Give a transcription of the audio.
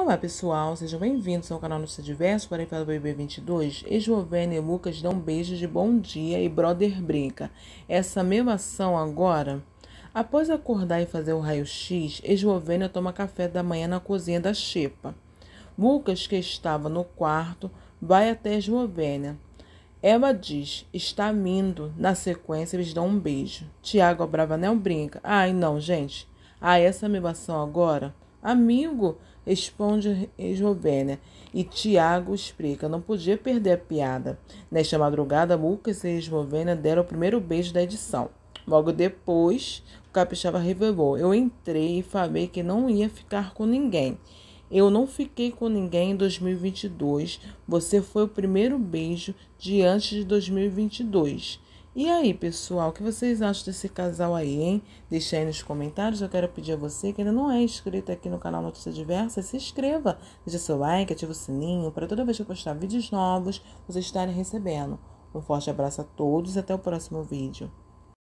Olá pessoal, sejam bem-vindos ao canal Notícia Diverso para pelo BB22. E e Lucas dão um beijo de bom dia e brother brinca. Essa mesma ação agora? Após acordar e fazer o raio-x, Eslovênia toma café da manhã na cozinha da Xepa. Lucas, que estava no quarto, vai até Eslovênia. Ela diz, está mindo. Na sequência, eles dão um beijo. Tiago Bravanel brinca. Ai, não, gente. Ah, essa mimação agora? Amigo, responde Jovena E Tiago explica: não podia perder a piada. Nesta madrugada, Lucas e Jovena deram o primeiro beijo da edição. Logo depois, o capixaba revelou: Eu entrei e falei que não ia ficar com ninguém. Eu não fiquei com ninguém em 2022. Você foi o primeiro beijo de antes de 2022. E aí, pessoal, o que vocês acham desse casal aí, hein? Deixa aí nos comentários. Eu quero pedir a você que ainda não é inscrito aqui no canal Notícia Diversa, se inscreva. deixe seu like, ative o sininho para toda vez que eu postar vídeos novos, vocês estarem recebendo. Um forte abraço a todos e até o próximo vídeo.